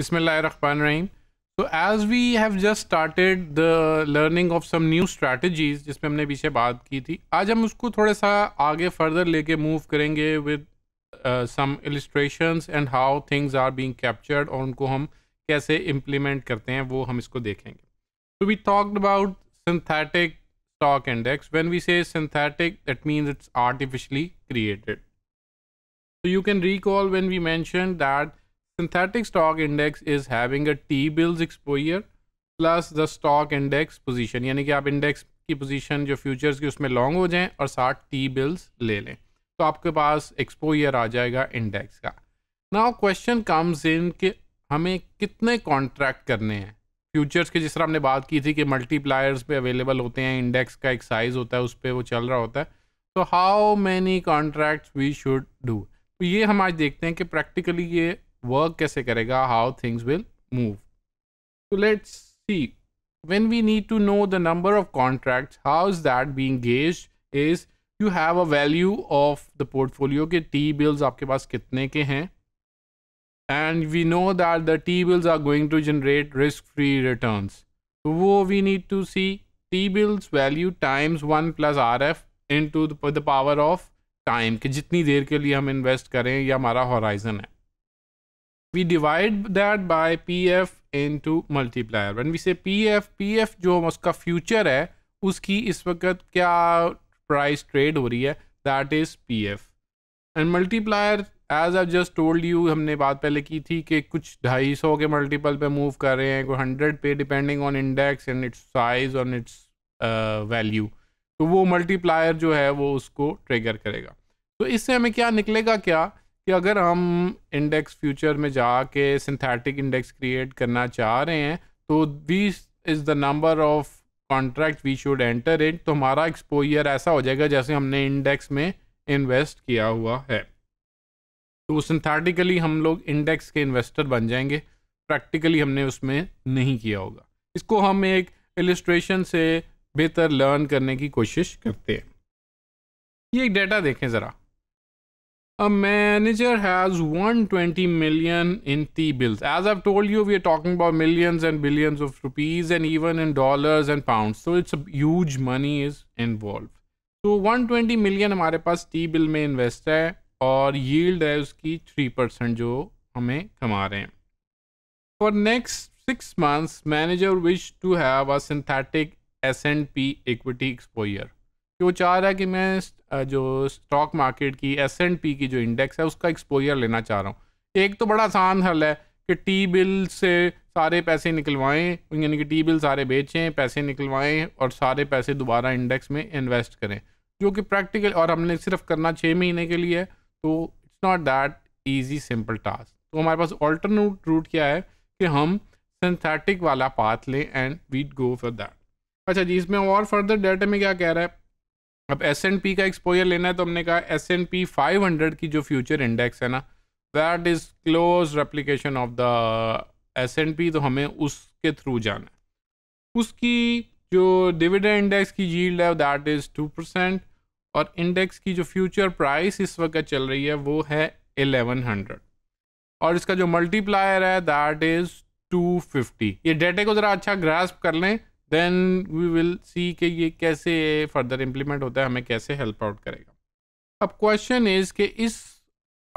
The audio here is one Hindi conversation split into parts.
बिसमीम तो as we have just started the learning of some new strategies जिसमें हमने पीछे बात की थी आज हम उसको थोड़ा सा आगे फर्दर लेके मूव करेंगे with some illustration and how things are being captured और उनको हम कैसे इम्प्लीमेंट करते हैं वो हम इसको देखेंगे तो we talked about synthetic stock index when we say synthetic that means it's artificially created तो you can recall when we mention that synthetic stock index is having a T bills exposure plus the stock index position यानी कि आप इंडेक्स की position जो फ्यूचर्स की उसमें लॉन्ग हो जाएं और साथ टी बिल्स ले लें तो आपके पास exposure आ जाएगा इंडेक्स का Now क्वेश्चन comes in कि हमें कितने कॉन्ट्रैक्ट करने हैं फ्यूचर्स के जिस तरह हमने बात की थी कि मल्टीप्लायर्स पे अवेलेबल होते हैं इंडेक्स का एक साइज होता है उस पर वो चल रहा होता है तो how many contracts we should do तो ये हम आज देखते हैं कि प्रैक्टिकली ये वर्क कैसे करेगा हाउ थिंग्स विल मूव तो let's see when we need to know the number of contracts how is that being gauged is you have a value of the portfolio के T bills आपके पास कितने के हैं and we know that the T bills are going to generate risk free returns तो वो we need to see T bills value times 1 plus RF into the, the power of time कि जितनी देर के लिए हम invest करें ये हमारा horizon है we divide that by pf into multiplier when we say pf pf जो उसका future है उसकी इस वक्त क्या price trade हो रही है that is pf and multiplier as I just told you हमने बात पहले की थी कि कुछ ढाई सौ के मल्टीपल पे मूव कर रहे हैं कोई हंड्रेड पे depending on index and its size on its value तो वो मल्टीप्लायर जो है वो उसको ट्रिगर करेगा तो इससे हमें क्या निकलेगा क्या कि अगर हम इंडेक्स फ्यूचर में जाके सिंथेटिक इंडेक्स क्रिएट करना चाह रहे हैं तो this is the number of contract we should enter it तो हमारा एक्सपोजर ऐसा हो जाएगा जैसे हमने इंडेक्स में इन्वेस्ट किया हुआ है तो सिंथेटिकली हम लोग इंडेक्स के इन्वेस्टर बन जाएंगे प्रैक्टिकली हमने उसमें नहीं किया होगा इसको हम एक एलिस्ट्रेशन से बेहतर लर्न करने की कोशिश करते हैं ये एक डेटा देखें ज़रा a manager has 120 million in T bills. As I've told you, we are talking about millions and billions of rupees and even in dollars and pounds. So it's a huge money is involved. So 120 million, million हमारे पास bill बिल में इन्वेस्ट है और यील्ड है उसकी थ्री परसेंट जो हमें कमा रहे हैं for next six months manager wish to have a synthetic S and कि वो चाह रहा है कि मैं जो स्टॉक मार्केट की एस एंड पी की जो इंडेक्स है उसका एक्सपोजर लेना चाह रहा हूँ एक तो बड़ा आसान हल है कि टी बिल से सारे पैसे निकलवाएं यानी कि टी बिल सारे बेचें पैसे निकलवाएं और सारे पैसे दोबारा इंडेक्स में इन्वेस्ट करें जो कि प्रैक्टिकल और हमने सिर्फ करना छः महीने के लिए तो it's not that easy simple task तो हमारे पास ऑल्टरनेट रूट क्या है कि हम सिंथेटिक वाला पाथ लें and we'd go for that अच्छा जी इसमें और फर्दर डेटा में क्या कह रहा है अब एस एंड पी का एक्सपोजर लेना है तो हमने कहा S and P five hundred की जो फ्यूचर इंडेक्स है ना that is close replication of the S and P तो हमें उसके थ्रू जाना है उसकी जो डिविडेंड इंडेक्स की जील्ड है दैट इज़ टू परसेंट और इंडेक्स की जो फ्यूचर प्राइस इस वक्त चल रही है वो है एलेवन हंड्रेड और इसका जो मल्टीप्लायर है दैट इज़ टू फिफ्टी ये डेटे को ज़रा अच्छा ग्रास्प कर लें देन वी विल सी कि ये कैसे फर्दर इम्प्लीमेंट होता है हमें कैसे हेल्प आउट करेगा अब क्वेश्चन इज़ कि इस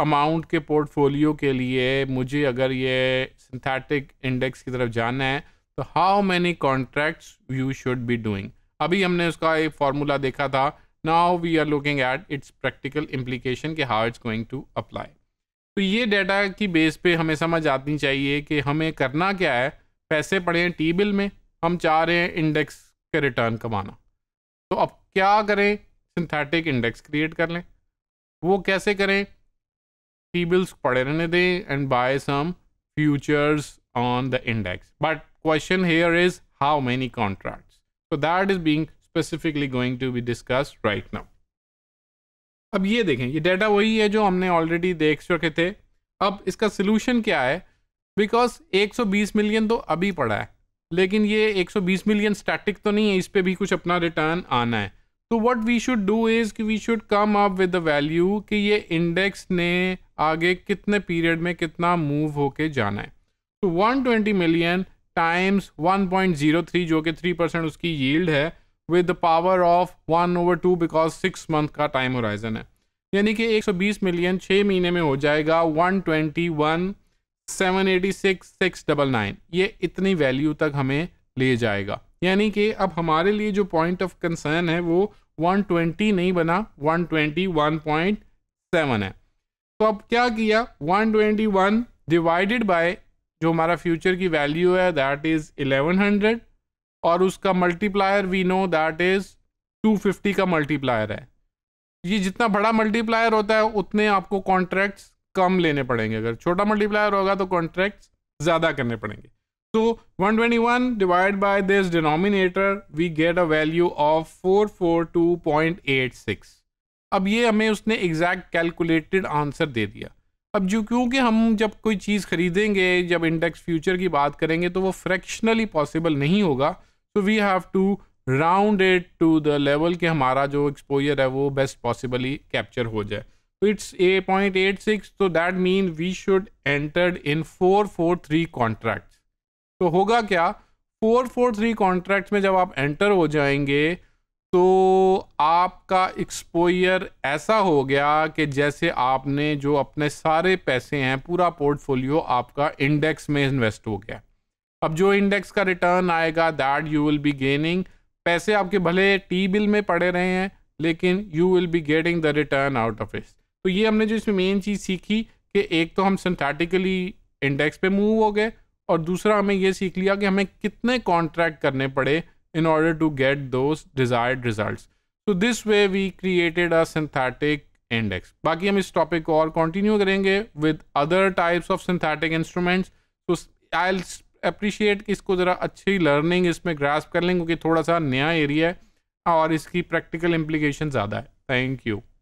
अमाउंट के पोर्टफोलियो के लिए मुझे अगर ये सिंथेटिक इंडेक्स की तरफ जाना है तो how many contracts you should be doing अभी हमने उसका एक फार्मूला देखा था now we are looking at its practical implication के how it's going to apply तो ये डाटा की बेस पे हमें समझ आनी चाहिए कि हमें करना क्या है पैसे पड़े हैं टी बिल में हम चाह रहे हैं इंडेक्स के रिटर्न कमाना तो अब क्या करें सिंथेटिक इंडेक्स क्रिएट कर लें वो कैसे करें टी बिल्स पड़े रहने दें and buy some futures on the index but question here is how many contract so that is being specifically going to be discuss right now अब ये देखें ये डाटा वही है जो हमने ऑलरेडी देख चुके थे अब इसका सोल्यूशन क्या है बिकॉज 120 मिलियन तो अभी पड़ा है लेकिन ये 120 मिलियन स्टैटिक तो नहीं है इस पर भी कुछ अपना रिटर्न आना है तो what we should do is कि we should come up with the value कि ये इंडेक्स ने आगे कितने पीरियड में कितना मूव होके जाना है तो 120 मिलियन टाइम्स 1.03 जो कि 3 परसेंट उसकी यील्ड है with the power of one over two because six month का टाइम होराइजन है यानी कि 120 मिलियन छः महीने में हो जाएगा 121 seven eighty six six double nine ये इतनी वैल्यू तक हमें ले जाएगा यानी कि अब हमारे लिए जो पॉइंट ऑफ कंसर्न है वो वन ट्वेंटी नहीं बना one one twenty point seven है तो अब क्या किया one twenty one divided by जो हमारा फ्यूचर की वैल्यू है दैट इज इलेवन हंड्रेड और उसका multiplier we know that is two fifty का मल्टीप्लायर है ये जितना बड़ा मल्टीप्लायर होता है उतने आपको कॉन्ट्रैक्ट्स कम लेने पड़ेंगे अगर छोटा मल्टीप्लायर होगा तो कॉन्ट्रैक्ट ज़्यादा करने पड़ेंगे So 121 get a value of four four two point eight six अब ये हमें उसने एग्जैक्ट कैलकुलेटेड आंसर दे दिया अब जो क्योंकि हम जब कोई चीज़ खरीदेंगे जब इंडेक्स फ्यूचर की बात करेंगे तो वो फ्रैक्शनली पॉसिबल नहीं होगा so we have to round it to the level कि हमारा जो एक्सपोजर है वो बेस्ट पॉसिबली कैप्चर हो जाए it's a 0.86 so that means we should entered in 443 contracts तो होगा क्या 443 कॉन्ट्रैक्ट में जब आप एंटर हो जाएंगे तो आपका एक्सपोयर ऐसा हो गया कि जैसे आपने जो अपने सारे पैसे हैं पूरा पोर्टफोलियो आपका इंडेक्स में इन्वेस्ट हो गया अब जो इंडेक्स का रिटर्न आएगा that you will be gaining पैसे आपके भले टी बिल में पड़े रहे हैं लेकिन you will be getting the return out of it तो ये हमने जो इसमें मेन चीज़ सीखी कि एक तो हम सिंथेटिकली इंडेक्स पे मूव हो गए और दूसरा हमें ये सीख लिया कि हमें कितने कॉन्ट्रैक्ट करने पड़े in order to get those desired result तो this way we created a synthetic index बाकी हम इस टॉपिक को और कंटिन्यू करेंगे with other types of synthetic instruments तो आई अप्रिशिएट कि इसको ज़रा अच्छी लर्निंग इसमें ग्रास्प कर लें क्योंकि थोड़ा सा नया एरिया है और इसकी प्रैक्टिकल इम्प्लीकेशन ज़्यादा है थैंक यू